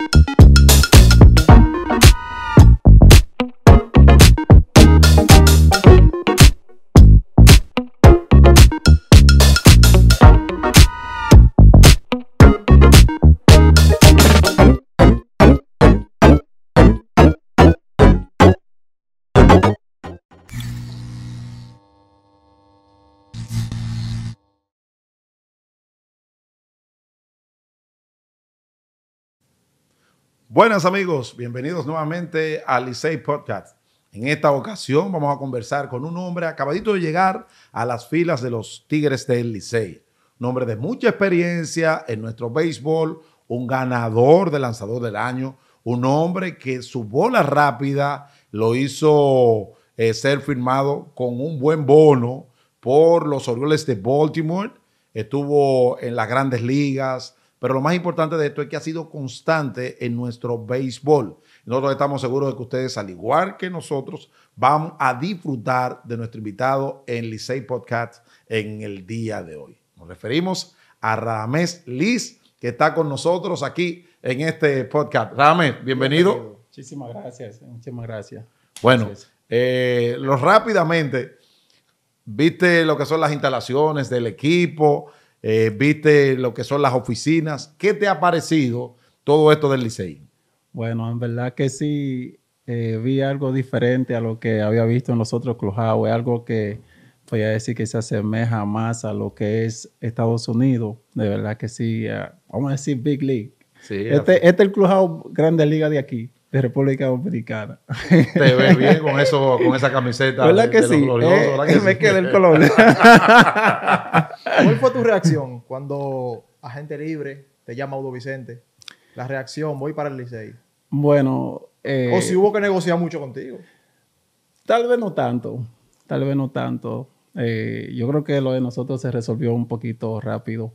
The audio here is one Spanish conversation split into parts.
you Buenas amigos, bienvenidos nuevamente al Licey Podcast. En esta ocasión vamos a conversar con un hombre acabadito de llegar a las filas de los Tigres del Licey. Un hombre de mucha experiencia en nuestro béisbol, un ganador de lanzador del año, un hombre que su bola rápida lo hizo eh, ser firmado con un buen bono por los Orioles de Baltimore. Estuvo en las grandes ligas, pero lo más importante de esto es que ha sido constante en nuestro béisbol. Nosotros estamos seguros de que ustedes, al igual que nosotros, van a disfrutar de nuestro invitado en Licey Podcast en el día de hoy. Nos referimos a Ramés Liz, que está con nosotros aquí en este podcast. Ramés, bienvenido. Muchísimas gracias, muchísimas gracias. Bueno, eh, rápidamente, viste lo que son las instalaciones del equipo, eh, viste lo que son las oficinas. ¿Qué te ha parecido todo esto del Licey? Bueno, en verdad que sí, eh, vi algo diferente a lo que había visto en los otros clubhouse, algo que voy a decir que se asemeja más a lo que es Estados Unidos, de verdad que sí, eh, vamos a decir Big League. este, este, es el clubhouse Grande Liga de aquí de República Dominicana. Te ves bien con eso, con esa camiseta. ¿Verdad que sí? Eh, me queda el color. ¿Cuál fue tu reacción cuando Agente Libre te llama Udo Vicente? La reacción, voy para el liceo. Bueno. Eh, o si hubo que negociar mucho contigo. Tal vez no tanto. Tal vez no tanto. Eh, yo creo que lo de nosotros se resolvió un poquito rápido.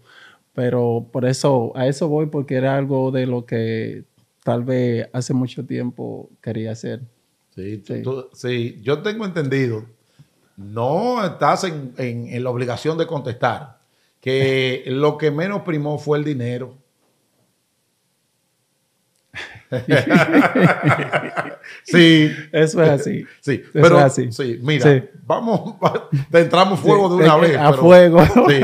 Pero por eso, a eso voy porque era algo de lo que tal vez hace mucho tiempo quería hacer. Sí, yo tengo entendido. No estás en la obligación de contestar que lo que menos primó fue el dinero sí. Eso es así. Sí, pero así. Sí, mira, vamos, te entramos fuego de una vez. A fuego. te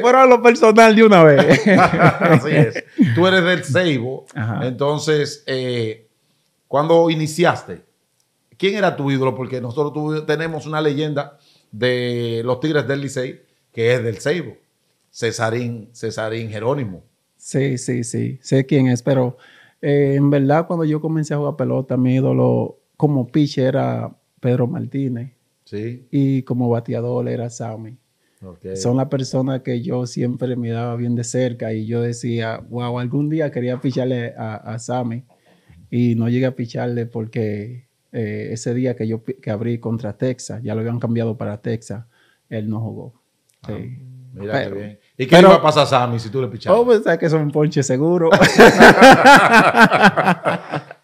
fueron a lo personal de una vez. así es. Tú eres del Seibo. Entonces, eh, cuando iniciaste, ¿quién era tu ídolo? Porque nosotros tenemos una leyenda de los Tigres del Licey, que es del Seibo. Cesarín, Cesarín Jerónimo. Sí, sí, sí. Sé quién es, pero eh, en verdad cuando yo comencé a jugar pelota, mi ídolo como pitcher era Pedro Martínez. Sí. Y como bateador era Sammy. Okay. Son las personas que yo siempre miraba bien de cerca y yo decía, wow, algún día quería picharle a, Sammy y no llegué a picharle porque eh, ese día que yo abrí contra Texas, ya lo habían cambiado para Texas, él no jugó. Ah, mira qué bien. ¿Y qué le va a pasar a Sammy si tú le pichas? Oh, pues sabes que son ponches ponche seguro.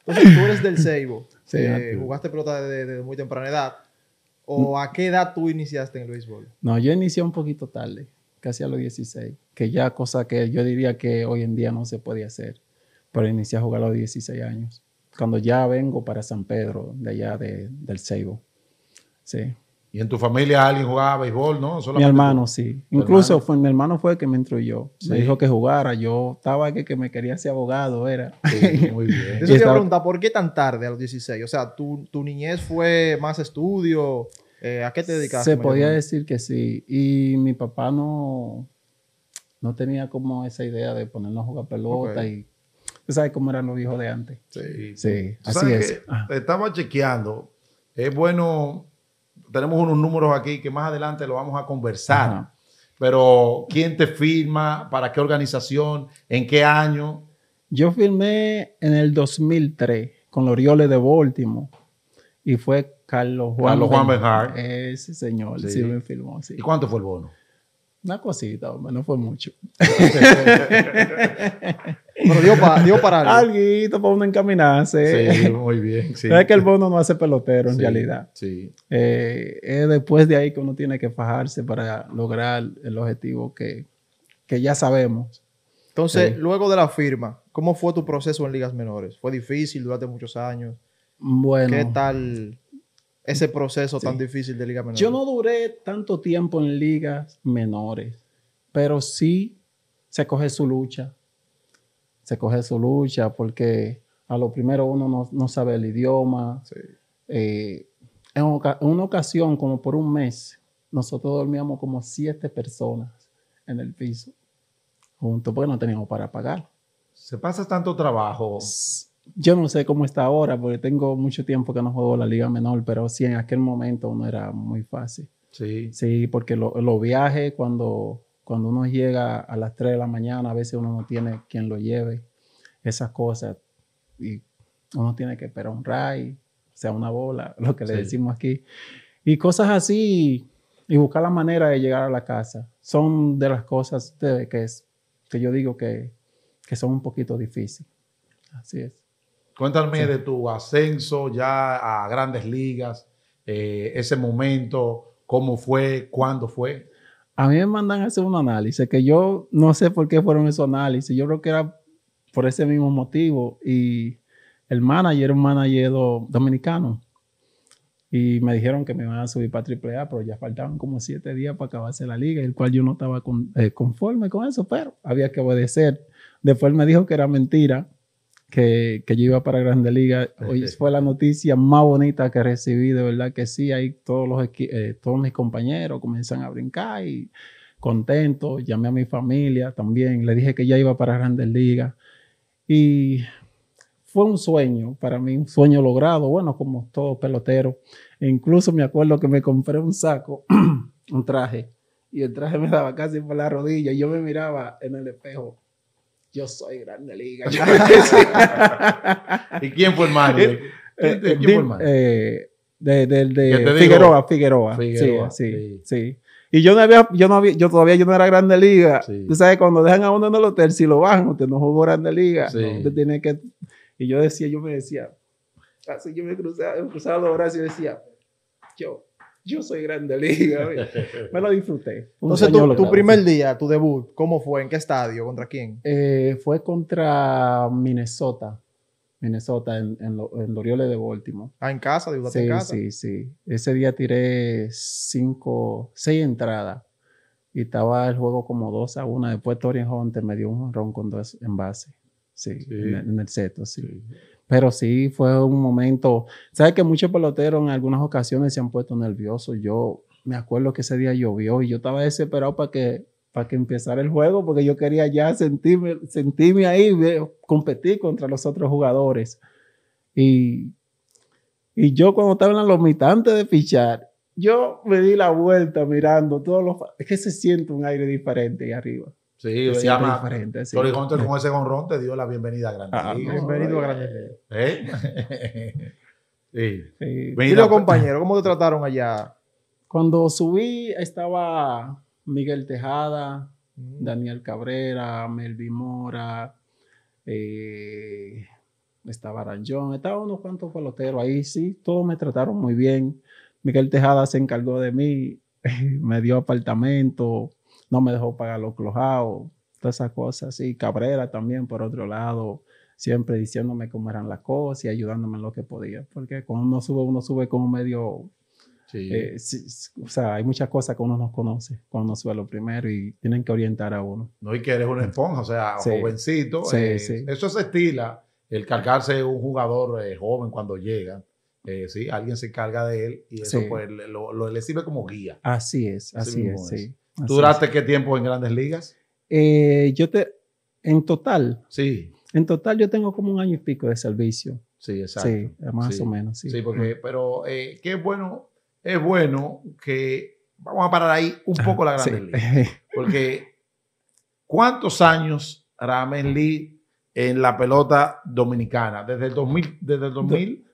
Entonces, tú eres del Seibo. Sí, eh, jugaste pelota desde de muy temprana edad. ¿O mm. a qué edad tú iniciaste en el béisbol? No, yo inicié un poquito tarde, casi a los 16, que ya cosa que yo diría que hoy en día no se podía hacer, pero inicié a jugar a los 16 años, cuando ya vengo para San Pedro, de allá de, del Ceibo. Sí. ¿Y en tu familia alguien jugaba béisbol, no? mi hermano, sí. Incluso Fue, mi hermano fue el que me entró yo. Me dijo que jugara. Yo estaba que, que me quería ser abogado, era. Sí, muy bien. Eso te ¿por qué tan tarde, a los 16? O sea, ¿tu, niñez fue más estudio? Eh, ¿A qué te dedicaste? Se podía decir que sí. Y mi papá no, no tenía como esa idea de ponernos a jugar pelota y... sabes cómo eran los hijos de antes? Sí. Sí, así es. Estaba chequeando. Es bueno tenemos unos números aquí que más adelante lo vamos a conversar. Pero, ¿quién te firma? ¿Para qué organización? ¿En qué año? Yo firmé en el 2003 con los de Baltimore y fue Carlos Juan. Carlos Juan Ese señor, sí. me firmó. ¿Y cuánto fue el bono? Una cosita, hombre, no fue mucho. Pero dio, para algo. Alguito para uno encaminarse. Sí, muy bien. Sí. Es que el bono no hace pelotero en realidad. Sí. Eh, es después de ahí que uno tiene que fajarse para lograr el objetivo que, que ya sabemos. Entonces, luego de la firma, ¿cómo fue tu proceso en ligas menores? ¿Fue difícil durante muchos años? Bueno. ¿Qué tal ese proceso tan difícil de ligas menores? Yo no duré tanto tiempo en ligas menores, pero sí se coge su lucha se coge su lucha porque a lo primero uno no, sabe el idioma. Eh, en, una ocasión, como por un mes, nosotros dormíamos como siete personas en el piso, juntos, porque no teníamos para pagar. ¿Se pasa tanto trabajo? Yo no sé cómo está ahora, porque tengo mucho tiempo que no juego la liga menor, pero sí, en aquel momento no era muy fácil. Sí. Sí, porque los viajes, cuando cuando uno llega a las 3 de la mañana, a veces uno no tiene quien lo lleve, esas cosas. Y uno tiene que esperar un ray, o sea, una bola, lo que le decimos aquí. Y cosas así, y buscar la manera de llegar a la casa. Son de las cosas que, es, que yo digo que, son un poquito difíciles. Así es. Cuéntame de tu ascenso ya a grandes ligas, eh, ese momento, cómo fue, cuándo fue a mí me mandan a hacer un análisis que yo no sé por qué fueron esos análisis. Yo creo que era por ese mismo motivo. Y el manager era un manager dominicano. Y me dijeron que me iban a subir para AAA, pero ya faltaban como siete días para acabarse la liga, el cual yo no estaba eh, conforme con eso, pero había que obedecer. Después me dijo que era mentira que, yo iba para Grandes Liga. Hoy fue la noticia más bonita que recibí, de verdad que sí. Ahí todos, los, eh, todos mis compañeros comienzan a brincar y contentos, Llamé a mi familia también, le dije que ya iba para Grandes Liga Y fue un sueño, para mí un sueño logrado, bueno, como todo pelotero. E incluso me acuerdo que me compré un saco, un traje, y el traje me daba casi por la rodilla. Y yo me miraba en el espejo yo soy grande liga. ¿Y quién fue el malo? Eh, eh, ¿Quién, fue el malo? Eh, de, Figueroa, Figueroa, Figueroa. sí, sí. Y yo no había, yo no había, yo todavía yo no era grande liga. Tú sabes, cuando dejan a uno en el hotel, si lo bajan, usted no jugó grande liga. Usted tiene que. Y yo decía, yo me decía, así yo me cruzaba, me cruzaba los brazos y decía, yo, yo soy grande liga. Me lo disfruté. Entonces, tu, primer día, tu debut, ¿cómo fue? ¿En qué estadio? ¿Contra quién? Eh, fue contra Minnesota. Minnesota, en, en, de Baltimore. Ah, en casa, de sí, casa. Sí, sí, Ese día tiré cinco, seis entradas. Y estaba el juego como dos a una. Después Torian Hunter me dio un ron con dos en base. Sí, En, el seto, sí. Pero sí fue un momento. Sabes que muchos peloteros en algunas ocasiones se han puesto nerviosos. Yo me acuerdo que ese día llovió y yo estaba desesperado para que, para que empezara el juego porque yo quería ya sentirme, sentirme ahí, competir contra los otros jugadores. Y, yo cuando estaba en los mitantes de fichar, yo me di la vuelta mirando todos los... Es que se siente un aire diferente ahí arriba. Sí, se llama. Diferente, sí. con ese te dio la bienvenida a Grande. Ah, Bienvenido a Grande. ¿Eh? sí. Pues, compañero, ¿cómo te trataron allá? Cuando subí estaba Miguel Tejada, mm. Daniel Cabrera, Melvin Mora, eh, estaba Aranjón, estaban unos cuantos peloteros ahí, sí, todos me trataron muy bien. Miguel Tejada se encargó de mí, me dio apartamento, no me dejó pagar los clojados, todas esas cosas. Y Cabrera también, por otro lado, siempre diciéndome cómo eran las cosas y ayudándome en lo que podía. Porque cuando uno sube, uno sube como medio... Eh, o sea, hay muchas cosas que uno no conoce cuando uno sube lo primero y tienen que orientar a uno. No, hay que eres una esponja, o sea, sí. jovencito. Eh, eso se estila, el cargarse un jugador eh, joven cuando llega. sí, alguien se carga de él y eso pues, lo, le sirve como guía. Así es, así, es, es, ¿Duraste qué tiempo en grandes ligas? Eh, yo te, en total. Sí. En total yo tengo como un año y pico de servicio. Sí, exacto. más o menos. Sí, sí porque, pero eh, qué bueno, es bueno que vamos a parar ahí un poco la Grandes Ligas. Porque ¿cuántos años Ramen Lee en la pelota dominicana? Desde el desde el 2000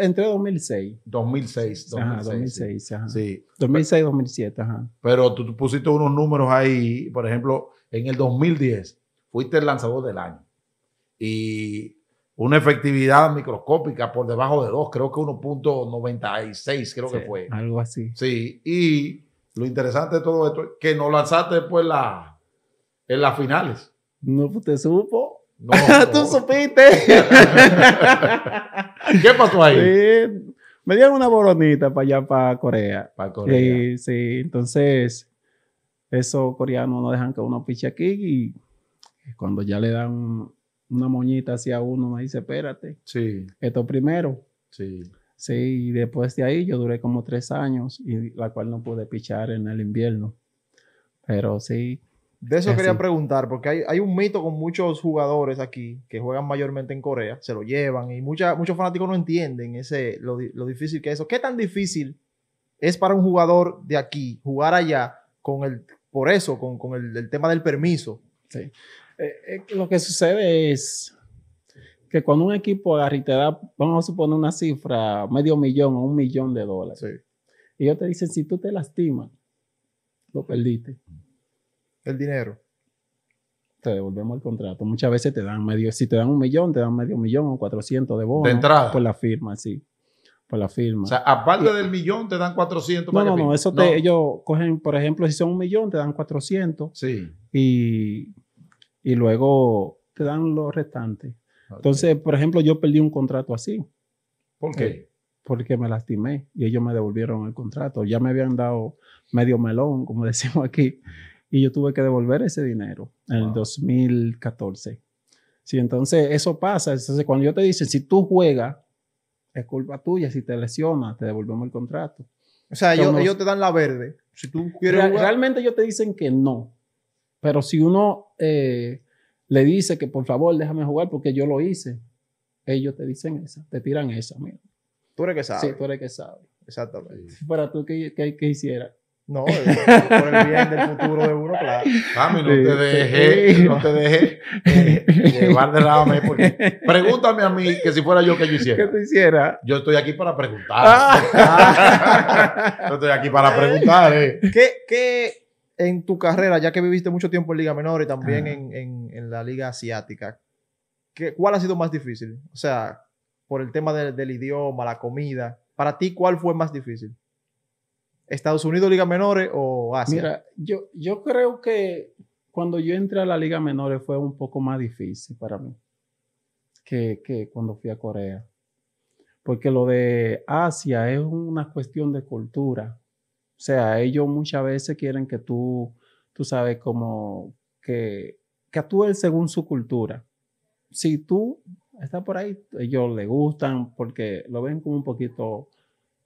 entre 2006. 2006, 2006. 2006, 2007, ajá. Pero tú, pusiste unos números ahí, por ejemplo, en el 2010 fuiste el lanzador del año y una efectividad microscópica por debajo de 2, creo que 1.96, creo que fue. Algo así. Sí, y lo interesante de todo esto es que no lanzaste después pues, la, en las finales. No, pues, te supo. Tú supiste. ¿Qué pasó ahí? me dieron una bolonita para allá, para Corea. Para Corea. Sí, sí, entonces, esos coreanos no dejan que uno piche aquí y cuando ya le dan una moñita hacia uno, me dice, espérate. Sí. Esto primero. Sí. Sí, y después de ahí yo duré como tres años, y la cual no pude pichar en el invierno. Pero sí, de eso quería preguntar, porque hay, un mito con muchos jugadores aquí que juegan mayormente en Corea, se lo llevan y muchos fanáticos no entienden ese, lo, difícil que es eso. ¿Qué tan difícil es para un jugador de aquí jugar allá con el, por eso, con, el, tema del permiso? Sí. Eh, eh, lo que sucede es que cuando un equipo agarra y te da, vamos a suponer una cifra, medio millón o un millón de dólares, y ellos te dicen, si tú te lastimas, lo perdiste el dinero? Te devolvemos el contrato. Muchas veces te dan medio, si te dan un millón, te dan medio millón o 400 de bonos. entrada. Por la firma, sí. Por la firma. O sea, aparte del millón, te dan 400. No, no, no. Eso ellos cogen, por ejemplo, si son un millón, te dan 400. Sí. Y, luego te dan los restantes. Entonces, por ejemplo, yo perdí un contrato así. ¿Por eh, qué? porque me lastimé y ellos me devolvieron el contrato. Ya me habían dado medio melón, como decimos aquí y yo tuve que devolver ese dinero en el 2014. Sí, entonces eso pasa. cuando yo te dicen, si tú juegas, es culpa tuya, si te lesionas, te devolvemos el contrato. O sea, ellos, te dan la verde. Si tú Realmente ellos te dicen que no. Pero si uno eh, le dice que por favor déjame jugar porque yo lo hice, ellos te dicen esa, te tiran esa. Tú eres que sabes. Sí, tú eres que sabe. Exactamente. Para tú, qué hicieras? No, eh, por el bien del futuro de uno, claro. Mami, no te dejes, eh, no te eh, llevar de lado a pregúntame a mí que si fuera yo que yo hiciera. ¿Qué tú hiciera? Yo estoy aquí para preguntar. Ah. yo estoy aquí para preguntar. ¿Qué, ¿Qué, en tu carrera, ya que viviste mucho tiempo en Liga Menor y también ah. en, la Liga Asiática, ¿qué, ¿cuál ha sido más difícil? O sea, por el tema del idioma, la comida, para ti, ¿cuál fue más difícil? Estados Unidos, Liga Menores o Asia? Mira, yo, yo creo que cuando yo entré a la Liga Menores fue un poco más difícil para mí que, cuando fui a Corea. Porque lo de Asia es una cuestión de cultura. O sea, ellos muchas veces quieren que tú, tú sabes, como que, que actúes según su cultura. Si tú estás por ahí, ellos le gustan porque lo ven como un poquito,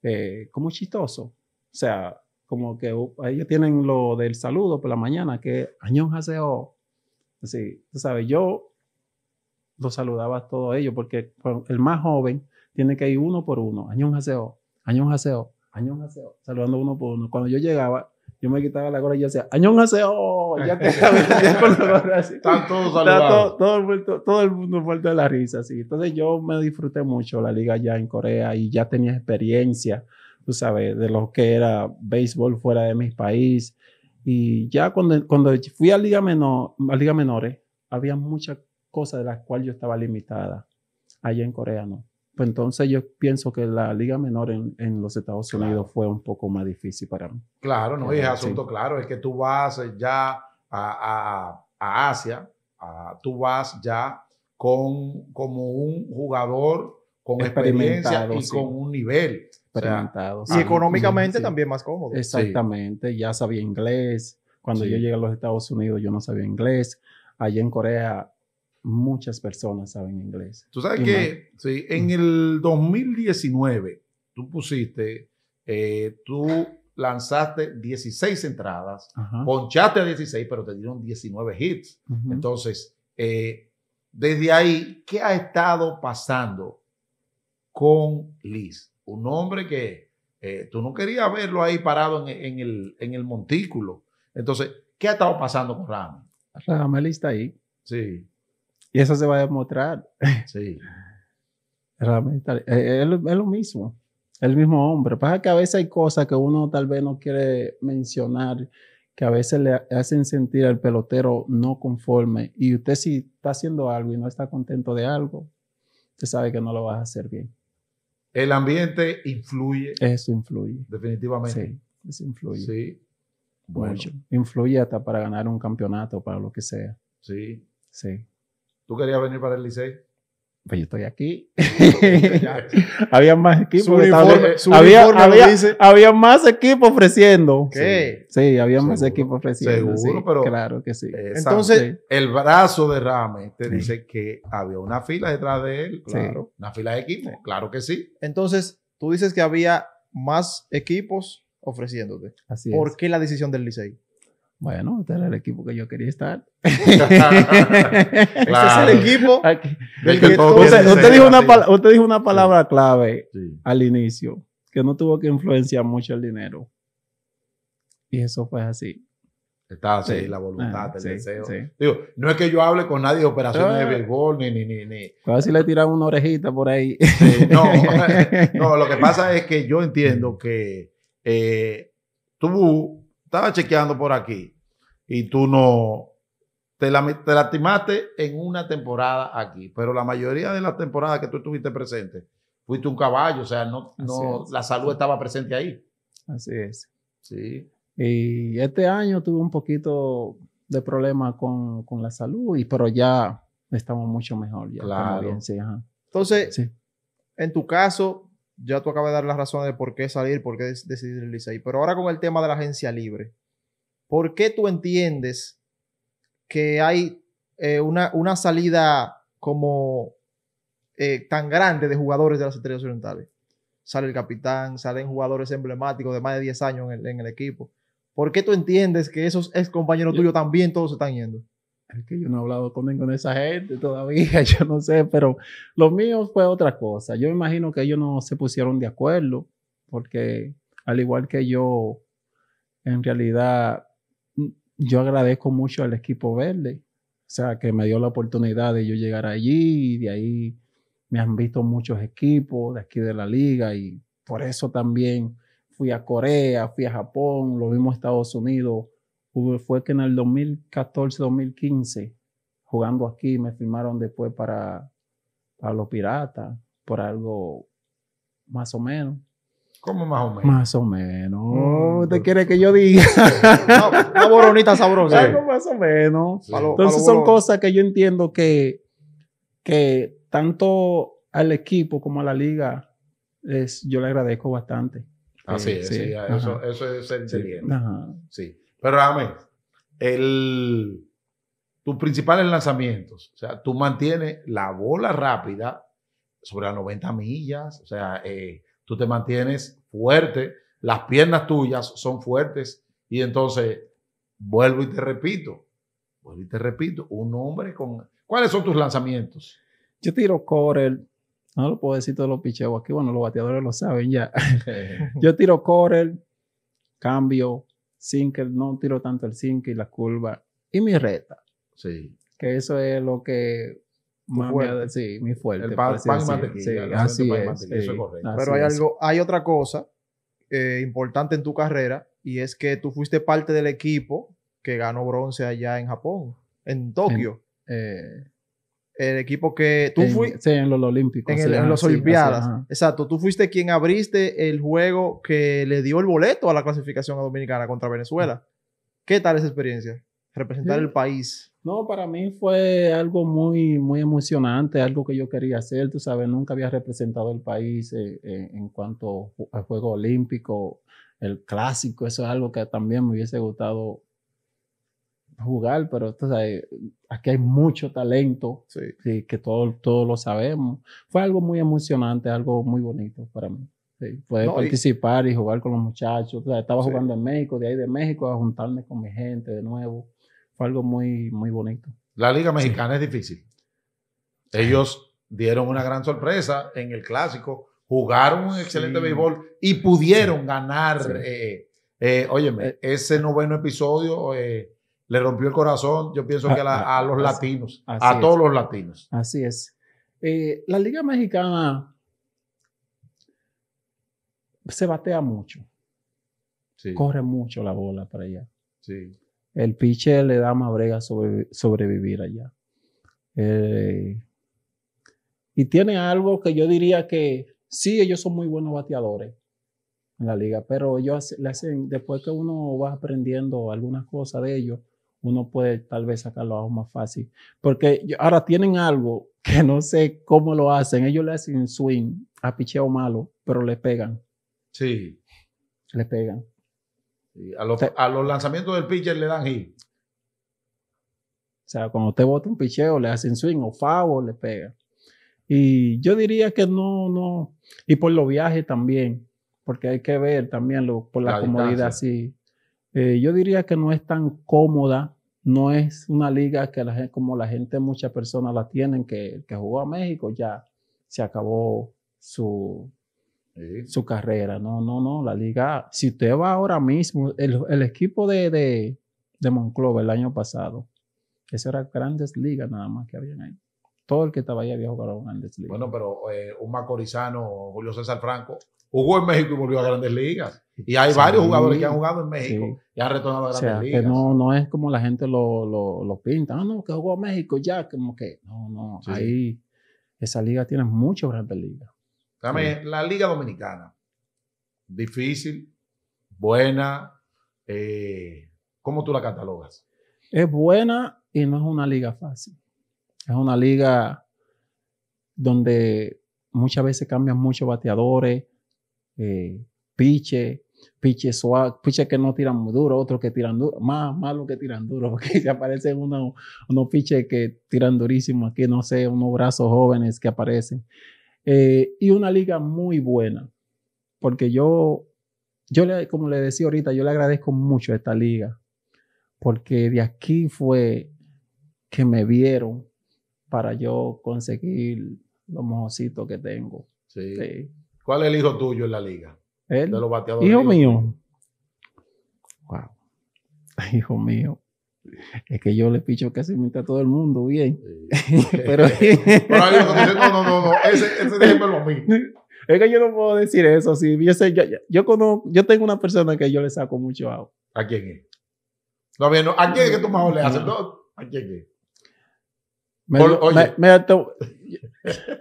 eh, como chistoso. O sea, como que uh, ellos tienen lo del saludo por la mañana, que añón haseo. Así, tú sabes, yo los saludaba a todos ellos, porque el más joven tiene que ir uno por uno, añón haseo, añón haseo, añón haseo, saludando uno por uno. Cuando yo llegaba, yo me quitaba la gorra y yo decía, añón haseo, ya te ya con la gorra todos saludados. Todo, todo, el mundo muerto de la risa, así. Entonces yo me disfruté mucho la liga ya en Corea y ya tenía experiencia tú sabes, de lo que era béisbol fuera de mi país. Y ya cuando, fui a Liga, Menor, Liga Menores, había muchas cosas de las cuales yo estaba limitada allá en Corea, ¿no? Pues entonces yo pienso que la liga menor en, en los Estados Unidos fue un poco más difícil para mí. Claro, no, es eh, asunto claro, es que tú vas ya a, Asia, tú vas ya con, como un jugador con experiencia y con un nivel. Experimentado. y económicamente también más cómodo. Exactamente, ya sabía inglés. Cuando yo llegué a los Estados Unidos yo no sabía inglés. Allí en Corea muchas personas saben inglés. Tú sabes que sí, en mm. el 2019 tú pusiste, eh, tú lanzaste 16 entradas, ponchaste a 16, pero te dieron 19 hits. Entonces, eh, desde ahí, ¿qué ha estado pasando con Liz. Un hombre que eh, tú no querías verlo ahí parado en, el, montículo. Entonces, ¿qué ha estado pasando con Ramel? Ramel está ahí. Sí. Y eso se va a demostrar. Sí. Ramel Es, eh, eh, lo mismo. El mismo hombre. Pasa que a veces hay cosas que uno tal vez no quiere mencionar, que a veces le hacen sentir al pelotero no conforme. Y usted si está haciendo algo y no está contento de algo, usted sabe que no lo vas a hacer bien. El ambiente influye. Eso influye. Definitivamente. Sí, eso influye. Sí. Bueno. Influye hasta para ganar un campeonato, o para lo que sea. Sí. Sí. ¿Tú querías venir para el liceo? pues yo estoy aquí. había más equipos. había, había, más equipos ofreciendo. ¿Qué? Sí, había más equipos ofreciendo. Seguro, pero. Claro que sí. Entonces, el brazo de Rame te dice que había una fila detrás de él. Claro. Una fila de equipos. Claro que sí. Entonces, tú dices que había más equipos ofreciéndote. Así ¿Por qué la decisión del Licey? Bueno, este era el equipo que yo quería estar. Ese es el equipo. Del que usted, dijo una usted, dijo una palabra clave al inicio, que no tuvo que influenciar mucho el dinero. Y eso fue así. Estaba así, la voluntad, ah, el deseo. Digo, no es que yo hable con nadie de operaciones de ah. béisbol, ni, ni, ni, ni. A ver si le tiran una orejita por ahí. no, no, lo que pasa es que yo entiendo que eh, tú estaba chequeando por aquí y tú no, te, lastimaste en una temporada aquí, pero la mayoría de las temporadas que tú estuviste presente, fuiste un caballo, o sea, no, la salud estaba presente ahí. Así es. Sí. Y este año tuve un poquito de problema con, la salud, y, pero ya estamos mucho mejor. Ya claro. Entonces, en tu caso, ya tú acabas de dar las razones de por qué salir, por qué decidir el Licey. Pero ahora con el tema de la agencia libre, ¿por qué tú entiendes que hay eh, una, salida como eh, tan grande de jugadores de las estrellas orientales? Sale el capitán, salen jugadores emblemáticos de más de 10 años en el, en el equipo. ¿Por qué tú entiendes que esos ex compañeros tuyos también todos se están yendo? es que yo no he hablado con ninguna de esa gente todavía, yo no sé, pero lo mío fue otra cosa. Yo me imagino que ellos no se pusieron de acuerdo, porque al igual que yo, en realidad, mm, yo agradezco mucho al equipo verde, o sea, que me dio la oportunidad de yo llegar allí y de ahí me han visto muchos equipos de aquí de la liga y por eso también fui a Corea, fui a Japón, lo mismo a Estados Unidos fue que en el 2014-2015, jugando aquí, me firmaron después para, los Piratas, por algo más o menos. ¿Cómo más o menos? Más o menos. ¿Usted oh, ¿Te quiere que yo diga? Una, boronita sabrosa. Algo más o menos. Entonces son cosas que yo entiendo que, que tanto al equipo como a la liga, es, yo le agradezco bastante. Así eh, sí, eso, es el sí. Pero dame, el, tus principales lanzamientos, o sea, tú mantienes la bola rápida sobre las 90 millas, o sea, eh, tú te mantienes fuerte, las piernas tuyas son fuertes y entonces vuelvo y te repito, vuelvo y te repito, un hombre con... ¿Cuáles son tus lanzamientos? Yo tiro Corel, no lo puedo decir todos los picheos aquí, bueno, los bateadores lo saben ya. yo tiro Corel, cambio, que no tiro tanto el sinker y la curva. Y mi reta. Sí. Que eso es lo que más sí, mi fuerte. El sí, así es, eso es correcto. Pero hay, algo, hay otra cosa eh, importante en tu carrera y es que tú fuiste parte del equipo que ganó bronce allá en Japón, en Tokio. Eh, el equipo que tú fuiste. Sí, en los Olímpicos. En, los Olimpiadas. Exacto. Tú fuiste quien abriste el juego que le dio el boleto a la clasificación dominicana contra Venezuela. ¿Qué tal esa experiencia? Representar el país. No, para mí fue algo muy, muy emocionante, algo que yo quería hacer. Tú sabes, nunca había representado el país eh, eh, en cuanto al juego olímpico, el clásico. Eso es algo que también me hubiese gustado jugar, pero aquí hay mucho talento, sí. que todos todo lo sabemos. Fue algo muy emocionante, algo muy bonito para mí. poder participar y, jugar con los muchachos. estaba jugando en México, de ahí de México a juntarme con mi gente de nuevo. Fue algo muy, muy bonito. La Liga Mexicana es difícil. Ellos dieron una gran sorpresa en el clásico, jugaron un excelente béisbol y pudieron ganar. Eh, eh, óyeme, eh, ese noveno episodio le rompió el corazón, yo pienso que a, ah, ah, los latinos, a todos los latinos. Así es. Eh, la Liga Mexicana se batea mucho. Corre mucho la bola para allá. El pitcher le da más brega sobre, sobrevivir allá. Eh, y tiene algo que yo diría que sí, ellos son muy buenos bateadores en la liga, pero ellos le hacen, después que uno va aprendiendo algunas cosas de ellos, uno puede tal vez sacarlo aún más fácil. Porque ahora tienen algo que no sé cómo lo hacen. Ellos le hacen swing a picheo malo, pero le pegan. Sí. Le pegan. A, los, lanzamientos del pitcher le dan hit. O sea, cuando usted bota un picheo, le hacen swing o favo, le pega. Y yo diría que no, no. Y por los viajes también, porque hay que ver también lo, por la, comodidad, sí. Eh, yo diría que no es tan cómoda no es una liga que la como la gente, muchas personas la tienen, que, que jugó a México ya se acabó su, su carrera. No, no, no, la liga, si usted va ahora mismo, el, equipo de, de, Monclova el año pasado, eso era grandes ligas nada más que habían ahí. Todo el que estaba ahí había jugado a grandes ligas. Bueno, pero eh, un macorizano, Julio César Franco, jugó en México y volvió a grandes ligas. Y hay varios jugadores que han jugado en México y han retornado a grandes ligas. Que no, es como la gente lo, pinta. Ah, no, que jugó a México ya, como que. No, no. Ahí, esa liga tiene muchas grandes ligas. dame la Liga Dominicana. Difícil, buena. Eh, ¿Cómo tú la catalogas? Es buena y no es una liga fácil. Es una liga donde muchas veces cambian muchos bateadores, eh, piches piche que no tiran muy duro, otros que tiran duro, más malos que tiran duro, porque aparecen unos, piches que tiran durísimo aquí, no sé, unos brazos jóvenes que aparecen. Eh, y una liga muy buena, porque yo, yo le, como le decía ahorita, yo le agradezco mucho a esta liga, porque de aquí fue que me vieron para yo conseguir los mojocitos que tengo. ¿Cuál es el hijo tuyo en la liga? Él, de los bateadores. Hijo mío. Wow. Hijo mío. Es que yo le picho casi mitad a todo el mundo bien. pero, no, no, no, no, ese, ese ejemplo es mío. Es que yo no puedo decir eso. Sí. Yo, sé, yo, yo, conozco, yo tengo una persona que yo le saco mucho agua. ¿A quién es? No, bien, ¿A quién es que tú más le haces? todo? ¿A quién es? Me, oye. Me, me,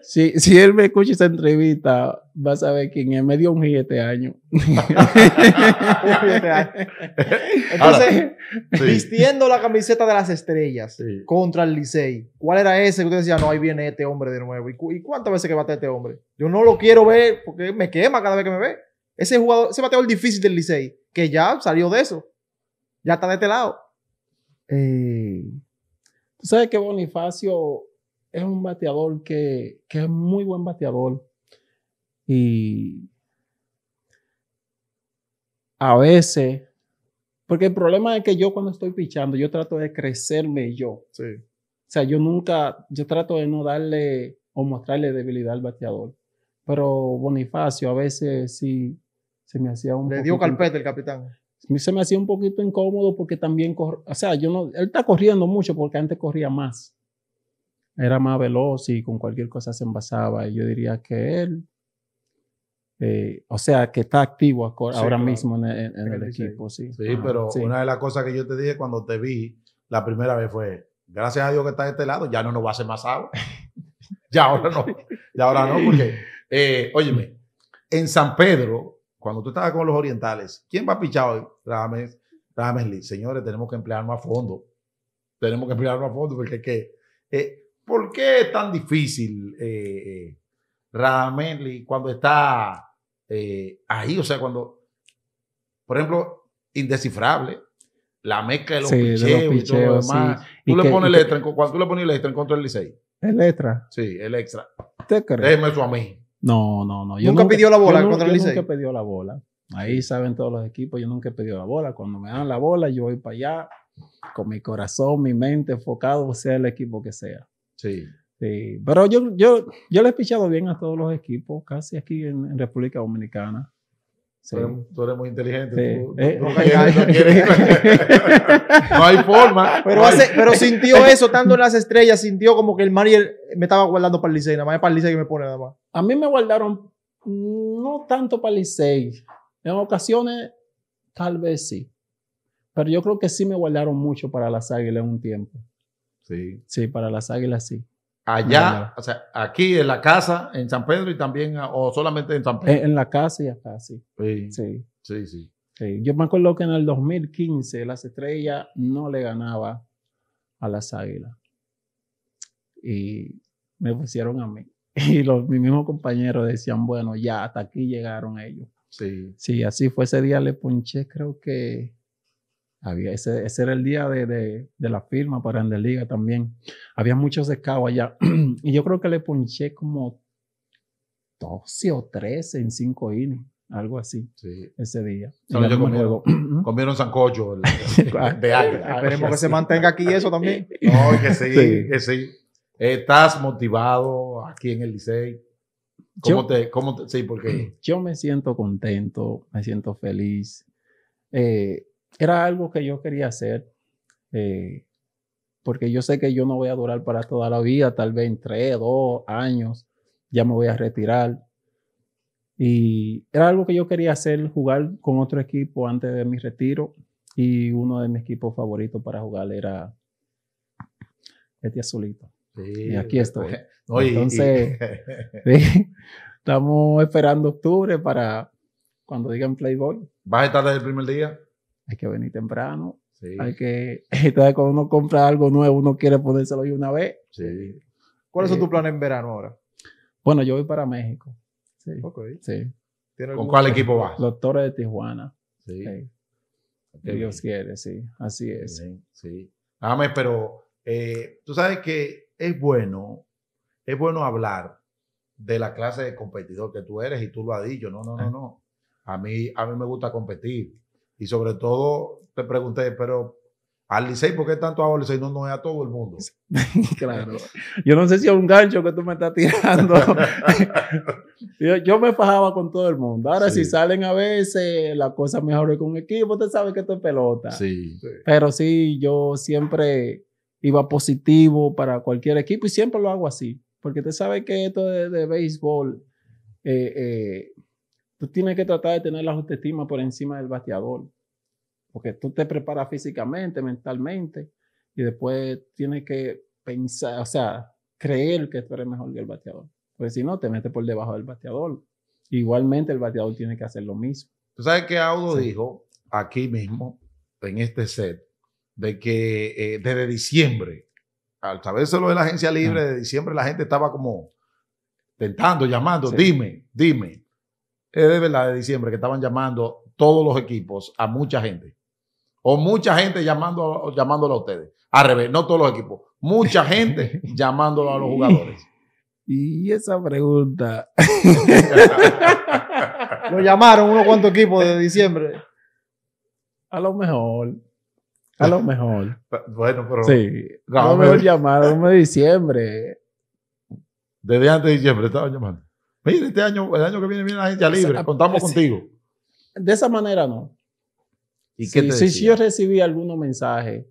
si, él me escucha esta entrevista, va a saber quién en Me dio un este G este año. Entonces, vistiendo la camiseta de las estrellas contra el Licey, ¿cuál era ese que usted decía, no, ahí viene este hombre de nuevo? ¿Y, cuántas veces que bate este hombre? Yo no lo quiero ver porque me quema cada vez que me ve. Ese jugador, ese bateador difícil del Licey, que ya salió de eso. Ya está de este lado. Eh, ¿Tú sabes que Bonifacio es un bateador que, es muy buen bateador. Y a veces, porque el problema es que yo cuando estoy pichando, yo trato de crecerme yo. O sea, yo nunca, yo trato de no darle o mostrarle debilidad al bateador. Pero Bonifacio a veces sí se me hacía un Le dio carpeta el capitán. Se me hacía un poquito incómodo porque también, o sea, yo no, él está corriendo mucho porque antes corría más era más veloz y con cualquier cosa se envasaba. Y yo diría que él, eh, o sea, que está activo ahora mismo en, e, el equipo. Sí, pero una de las cosas que yo te dije cuando te vi la primera vez fue, gracias a Dios que está de este lado, ya no nos va a hacer más agua. ya ahora no, ya ahora no, porque, eh, óyeme, en San Pedro, cuando tú estabas con los orientales, ¿quién va a pichar hoy? Rames, Señores, tenemos que emplearnos a fondo. Tenemos que emplearnos a fondo porque es que... Eh, ¿Por qué es tan difícil, eh, eh cuando está eh, ahí? O sea, cuando, por ejemplo, indescifrable, la mezcla de los, sí, picheos, y todo lo demás. Sí. Tú, le pones letra, en, tú le pones letra en contra del Licey. ¿El extra? Sí, el extra. ¿Te crees? Déjeme eso a mí. No, no, no. Yo ¿Nunca, pidió la bola contra Nunca pidió la bola. Ahí saben todos los equipos, yo nunca he pedido la bola. Cuando me dan la bola, yo voy para allá con mi corazón, mi mente enfocado, sea el equipo que sea. Sí. Pero yo, yo, yo le he pichado bien a todos los equipos, casi aquí en, República Dominicana. Tú, eres, muy inteligente. Eh. no, hay forma. Pero, sintió eso, tanto en las estrellas, sintió como que el Mariel me estaba guardando para el Licey, nada para que me pone nada más. A mí me guardaron no tanto para el Licey. En ocasiones, tal vez sí. Pero yo creo que sí me guardaron mucho para las águilas un tiempo. Sí. para las águilas sí. Allá, o sea, aquí en la casa, en San Pedro y también, ah, o solamente en San Pedro. Eh, en, la casa y acá, sí. Sí. Sí, sí. Yo me acuerdo que en el 2015 las estrellas no le ganaba a las águilas. Y me pusieron a mí. Y los, mis mismos compañeros decían, bueno, ya hasta aquí llegaron ellos. Sí. Sí, así fue ese día, le ponché creo que ese, era el día de, la firma para Liga también. Había muchos escabos allá. y yo creo que le ponché como 12 o 13 en 5 innings algo así, ese día. comieron, comieron sancocho de aire. Esperemos que se mantenga aquí eso también. No, que sí, que sí. Eh, ¿Estás motivado aquí en el Licey? ¿Cómo te, cómo te, sí, porque... Yo me siento contento, me siento feliz. Eh, era algo que yo quería hacer, eh, porque yo sé que yo no voy a durar para toda la vida, tal vez en tres, dos años, ya me voy a retirar. Y era algo que yo quería hacer, jugar con otro equipo antes de mi retiro. Y uno de mis equipos favoritos para jugar era este azulito. y aquí estoy. Pues, Entonces, estamos esperando octubre para cuando digan Playboy. ¿Vas a estar desde el primer día? hay que venir temprano. Hay que, cuando uno compra algo nuevo, uno quiere ponérselo ahí una vez. Sí. ¿Cuáles son eh, tus planes en verano ahora? Bueno, yo voy para México. Sí. sí. ¿Con cuál equipo vas? Los Torres de Tijuana. Sí. Que Dios quiere, sí. Así es. sí. Dame, pero eh, tú sabes que es bueno, es bueno hablar de la clase de competidor que tú eres y tú lo has dicho. No, no, no, ah. no. A mí, a mí me gusta competir. Y sobre todo te pregunté, pero al Licey, ¿por qué tanto hago Licey? No, no es a todo el mundo. claro. Yo no sé si es un gancho que tú me estás tirando. yo, me fajaba con todo el mundo. Ahora, si salen a veces, la cosa mejor con equipo, Usted sabe que esto es pelota. Sí, Pero sí, yo siempre iba positivo para cualquier equipo y siempre lo hago así. Porque usted sabe que esto de, béisbol, eh, eh Tú tienes que tratar de tener la autoestima por encima del bateador, porque tú te preparas físicamente, mentalmente, y después tienes que pensar, o sea, creer que tú eres mejor que el bateador. Porque si no, te metes por debajo del bateador. Igualmente el bateador tiene que hacer lo mismo. Tú sabes qué Audo dijo aquí mismo, en este set, de que eh, desde diciembre, al saberse lo de la agencia libre, de diciembre la gente estaba como tentando, llamando, dime, dime es de verdad de diciembre que estaban llamando todos los equipos a mucha gente. O mucha gente llamando, llamándolo a ustedes. Al revés, no todos los equipos. Mucha gente llamándolo a los jugadores. Y esa pregunta. lo llamaron unos cuantos equipos de diciembre. A lo mejor. A lo mejor. Bueno, pero. A lo mejor llamaron de diciembre. Desde antes de diciembre estaban llamando. Mira, este año, el año que viene viene la gente libre, contamos contigo. De esa manera no. ¿Y si, yo recibí algunos mensajes,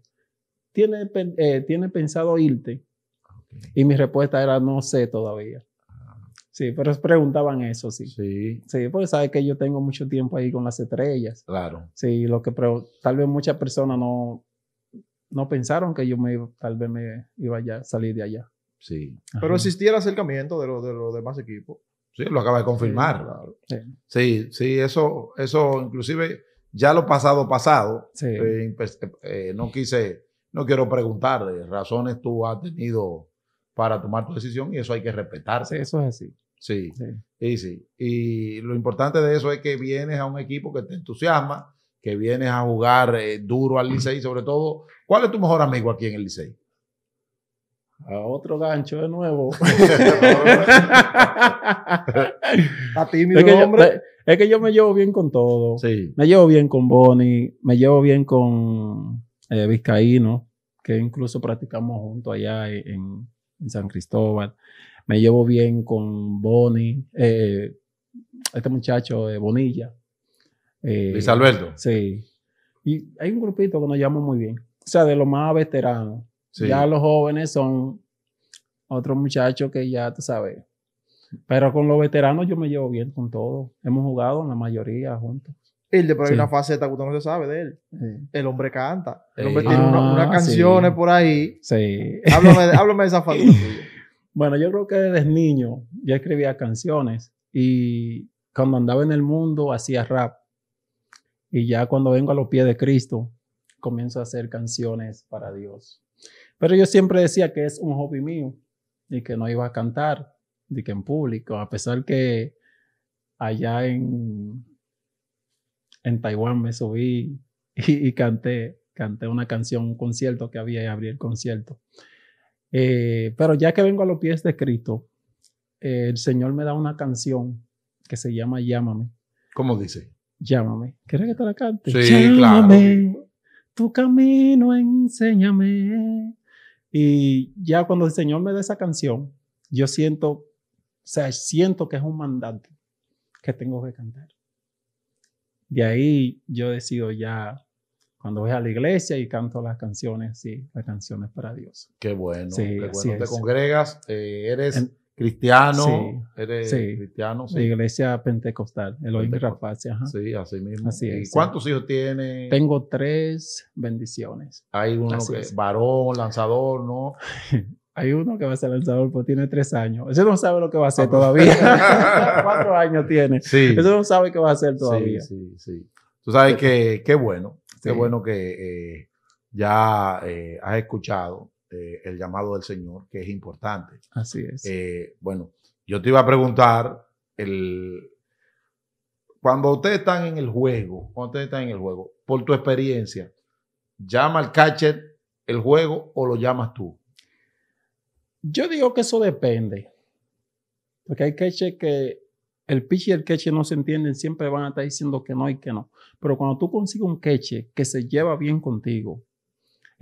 ¿tiene, eh, ¿tiene pensado irte? Y mi respuesta era no sé todavía. Ah. Sí, pero preguntaban eso, sí. Sí. Sí, porque sabes que yo tengo mucho tiempo ahí con las estrellas. Claro. Sí, lo que tal vez muchas personas no, no pensaron que yo me tal vez me iba a salir de allá. Sí. Pero existía el acercamiento de, de los demás equipos. Sí, lo acaba de confirmar. Sí, sí, eso, eso inclusive ya lo pasado pasado, eh, pues, eh, eh, no quise, no quiero preguntar, razones tú has tenido para tomar tu decisión y eso hay que respetarse. Sí, eso es así. Sí, sí. y lo importante de eso es que vienes a un equipo que te entusiasma, que vienes a jugar duro al Licey, sobre todo, ¿cuál es tu mejor amigo aquí en el Licey? a otro gancho de nuevo. a ti, mi es que Yo, es que yo me llevo bien con todo. Me llevo bien con Bonnie, me llevo bien con eh, Vizcaíno, que incluso practicamos junto allá en, San Cristóbal. Me llevo bien con Bonnie, eh, este muchacho de Bonilla. Eh, Luis Alberto. Sí. Y hay un grupito que nos llama muy bien. O sea, de los más veteranos ya los jóvenes son otros muchachos que ya tú sabes. Pero con los veteranos yo me llevo bien con todo Hemos jugado en la mayoría juntos. Y de por una faceta que usted no se sabe de él. El hombre canta. El hombre tiene ah, unas canciones por ahí. Sí. Háblame, háblame de esa faceta Bueno, yo creo que desde niño ya escribía canciones y cuando andaba en el mundo hacía rap. Y ya cuando vengo a los pies de Cristo, comienzo a hacer canciones para Dios. Pero yo siempre decía que es un hobby mío y que no iba a cantar, ni que en público, a pesar que allá en, en Taiwán me subí y, canté, una canción, un concierto que había y abrí el concierto. Eh, pero ya que vengo a los pies de Cristo, eh, el Señor me da una canción que se llama Llámame. ¿Cómo dice? Llámame. ¿Quieres que te la cante? Sí, Llámame, claro. Tu camino enséñame y ya cuando el Señor me da esa canción, yo siento, o sea, siento que es un mandante que tengo que cantar. De ahí yo decido ya, cuando voy a la iglesia y canto las canciones, sí, las canciones para Dios. Qué bueno, sí, qué Te congregas, eh, eres cristiano, eres cristiano, sí. De iglesia pentecostal, Elohim rapaz, ajá. Sí, así mismo. cuántos hijos tiene? Tengo tres bendiciones. Hay uno que es varón, lanzador, ¿no? Hay uno que va a ser lanzador, pero tiene tres años. Ese no sabe lo que va a hacer ah, todavía. Cuatro años tiene. Ese no sabe qué va a hacer todavía. Sí, sí, sí. Tú sabes que qué bueno, qué bueno que eh, ya eh, has escuchado eh, el llamado del Señor, que es importante. Así es. Eh, bueno, yo te iba a preguntar, el, cuando ustedes están en el juego, cuando ustedes están en el juego, por tu experiencia, ¿llama al catcher el juego o lo llamas tú? Yo digo que eso depende. Porque hay catcher que el pitch y el catcher no se entienden, siempre van a estar diciendo que no y que no. Pero cuando tú consigues un catcher que se lleva bien contigo,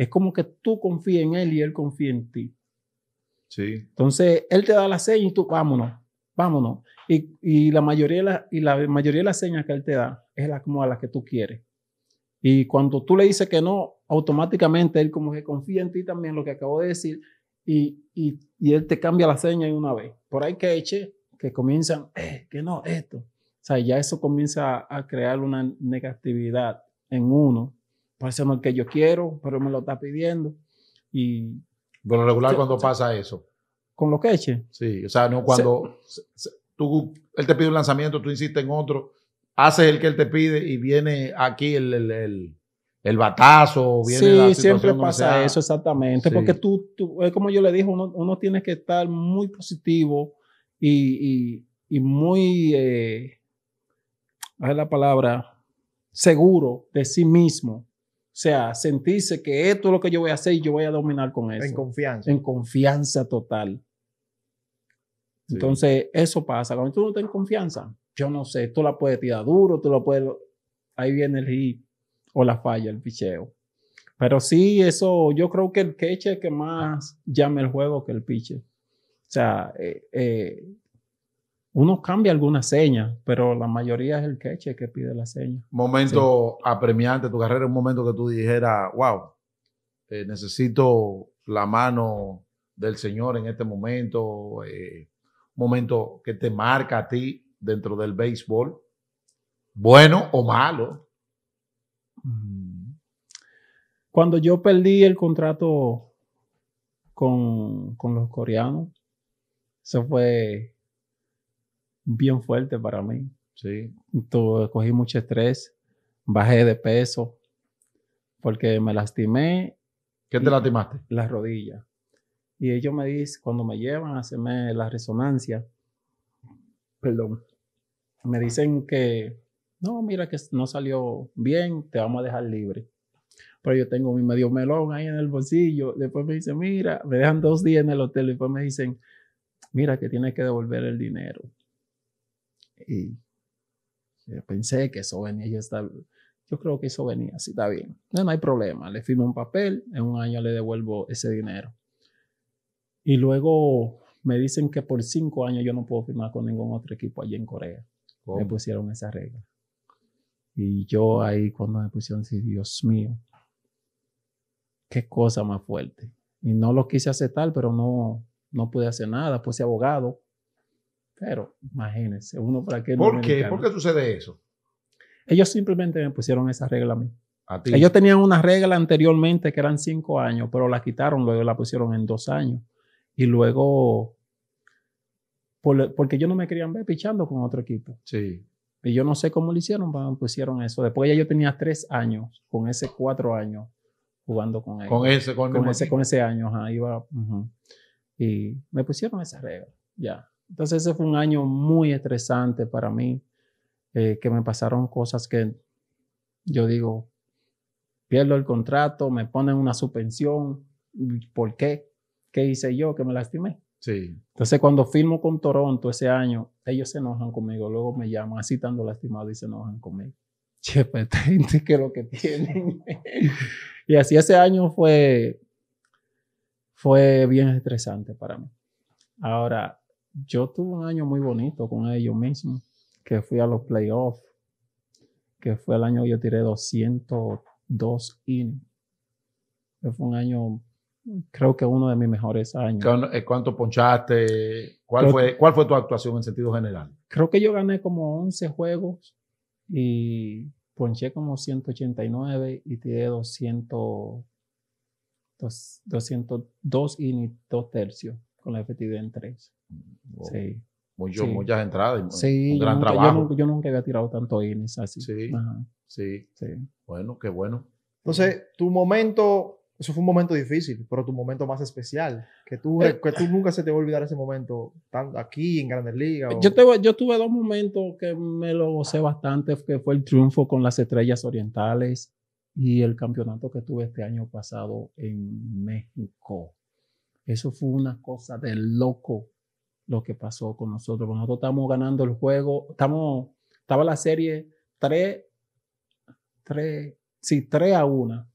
es como que tú confías en él y él confía en ti. Sí. Entonces, él te da la seña y tú, vámonos, vámonos. Y, la, mayoría de la, y la mayoría de las señas que él te da es la, como a las que tú quieres. Y cuando tú le dices que no, automáticamente él como que confía en ti también, lo que acabo de decir, y, él te cambia la seña de una vez. Por ahí que eche, que comienzan, eh, que no, esto. O sea, ya eso comienza a crear una negatividad en uno pero no el que yo quiero, pero me lo está pidiendo. Y. Bueno, regular, cuando pasa eso? Con que eche. Sí, o sea, no cuando tú, él te pide un lanzamiento, tú insistes en otro, haces el que él te pide y viene aquí el, batazo, sí, siempre pasa eso exactamente, porque tú, como yo le dije, uno, uno tiene que estar muy positivo y, muy, eh, la palabra, seguro de sí mismo, sea, sentirse que esto es lo que yo voy a hacer y yo voy a dominar con eso. En confianza. En confianza total. Entonces, eso pasa. Cuando tú no tienes confianza, yo no sé, tú la puedes tirar duro, tú la puedes... Ahí viene el hit o la falla, el picheo. Pero sí, eso, yo creo que el queche que más llama el juego que el piche. O sea, eh, eh uno cambia alguna seña, pero la mayoría es el queche que pide la seña. Momento apremiante de tu carrera, un momento que tú dijeras, wow, eh, necesito la mano del Señor en este momento, eh, momento que te marca a ti dentro del béisbol, bueno o malo. Mm. Cuando yo perdí el contrato con, con los coreanos, se fue bien fuerte para mí. Sí. cogí mucho estrés, bajé de peso porque me lastimé. ¿Qué te lastimaste? Las rodillas. Y ellos me dicen, cuando me llevan a hacerme la resonancia, perdón, me dicen que, no, mira que no salió bien, te vamos a dejar libre. Pero yo tengo mi medio melón ahí en el bolsillo. Después me dicen, mira, me dejan dos días en el hotel. ...y Después me dicen, mira que tienes que devolver el dinero. Y eh, pensé que eso venía, está, yo creo que eso venía, sí, está bien. No, hay problema, le firmo un papel, en un año le devuelvo ese dinero. Y luego me dicen que por cinco años yo no puedo firmar con ningún otro equipo allí en Corea. Me pusieron esa regla. Y yo ahí cuando me pusieron, sí, Dios mío, qué cosa más fuerte. Y no lo quise aceptar, pero no, no pude hacer nada, puse abogado pero imagínense, uno para qué. ¿Por qué? ¿Por qué sucede eso? Ellos simplemente me pusieron esa regla a mí. Ellos tenían una regla anteriormente que eran cinco años, pero la quitaron, luego la pusieron en dos años. Y luego, porque yo no me querían ver pichando con otro equipo. Sí. Y yo no sé cómo lo hicieron, pero pusieron eso. Después ya yo tenía tres años, con ese cuatro años, jugando con ellos. Con ese, con, ese, con ese año, ajá, iba. Y me pusieron esa regla, ya. Entonces ese fue un año muy estresante para mí, eh, que me pasaron cosas que yo digo, pierdo el contrato, me ponen una suspensión, ¿por qué? ¿Qué hice yo que me lastimé? Sí. Entonces cuando firmo con Toronto ese año, ellos se enojan conmigo, luego me llaman así estando lastimado y se enojan conmigo. Che, pues, ¿qué que es lo que tienen. y así ese año fue, fue bien estresante para mí. Ahora, yo tuve un año muy bonito con ellos mismos, que fui a los playoffs, que fue el año que yo tiré 202 in. Fue un año, creo que uno de mis mejores años. Eh, ¿Cuánto ponchaste? ¿Cuál, fue, ¿Cuál fue tu actuación en sentido general? Creo que yo gané como 11 juegos y ponché como 189 y tiré 200, 202 y dos tercios con la FTD en tres. Muchas entradas un gran trabajo. Yo nunca, había tirado tanto innings así. Sí, Bueno, qué bueno. Entonces, tu momento, eso fue un momento difícil, pero tu momento más especial, que tú, eh, que tú nunca se te va a olvidar ese momento, aquí en Grandes Ligas. Eh, yo, yo tuve dos momentos que me lo sé bastante, que fue el triunfo con las Estrellas Orientales y el campeonato que tuve este año pasado en México. Eso fue una cosa de loco lo que pasó con nosotros. Nosotros estábamos ganando el juego, estaba la serie 3, 3, sí, a 1.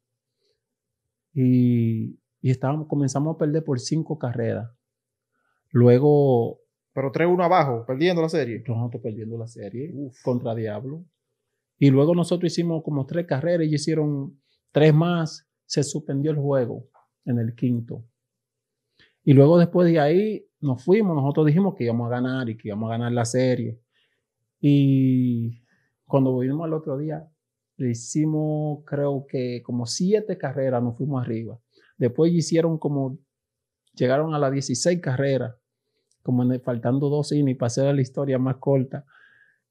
Y, y estábamos, comenzamos a perder por 5 carreras. Luego... Pero 3-1 abajo, perdiendo la serie. Nosotros perdiendo la serie contra Diablo. Y luego nosotros hicimos como tres carreras y hicieron tres más. Se suspendió el juego en el quinto. Y luego después de ahí nos fuimos, nosotros dijimos que íbamos a ganar y que íbamos a ganar la serie. Y cuando volvimos al otro día, le hicimos creo que como siete carreras, nos fuimos arriba. Después hicieron como, llegaron a las 16 carreras, como faltando dos y para hacer la historia más corta.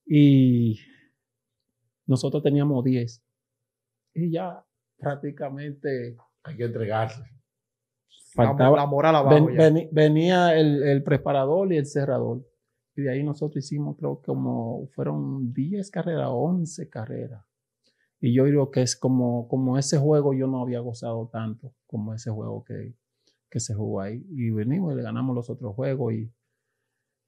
Y nosotros teníamos 10. Y ya prácticamente... Hay que entregarse venía el, preparador y el cerrador. Y de ahí nosotros hicimos, creo, como fueron 10 carreras, 11 carreras. Y yo digo que es como, como ese juego yo no había gozado tanto como ese juego que, se jugó ahí. Y venimos y ganamos los otros juegos y,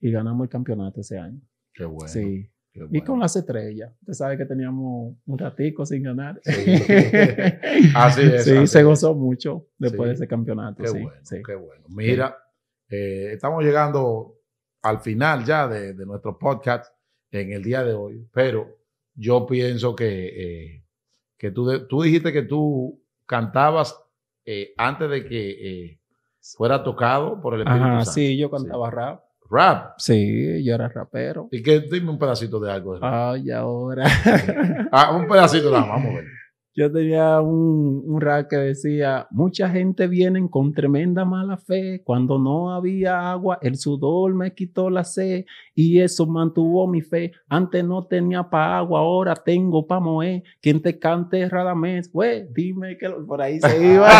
y ganamos el campeonato ese año. Qué bueno. Sí. Y con las estrellas. Usted sabe que teníamos un ratico sin ganar. así es. Sí, se gozó mucho después de ese campeonato. Qué bueno, qué bueno. Mira, eh, estamos llegando al final ya de, nuestro podcast en el día de hoy, pero yo pienso que, eh, tú, tú dijiste que tú cantabas eh, antes de que fuera tocado por el Espíritu Sí, yo cantaba rap rap. Sí, yo era rapero. ¿Y que, Dime un pedacito de algo. Ay, ahora. Ah, un pedacito vamos a ver yo tenía un, rap que decía, mucha gente viene con tremenda mala fe, cuando no había agua, el sudor me quitó la sed y eso mantuvo mi fe. Antes no tenía pa' agua, ahora tengo pa' moe. Quien te cante Radamés, güey, dime que por ahí se iba.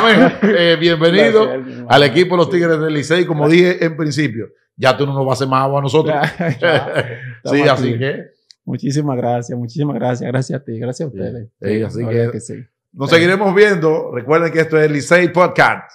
Amén. Eh, bienvenido al equipo los Tigres del Licey, como dije en principio. Ya tú no nos vas a hacer más agua a nosotros. sí, así que... Muchísimas gracias, muchísimas gracias. Gracias a ti, gracias a ustedes. nos seguiremos viendo. Recuerden que esto es Licey Podcast.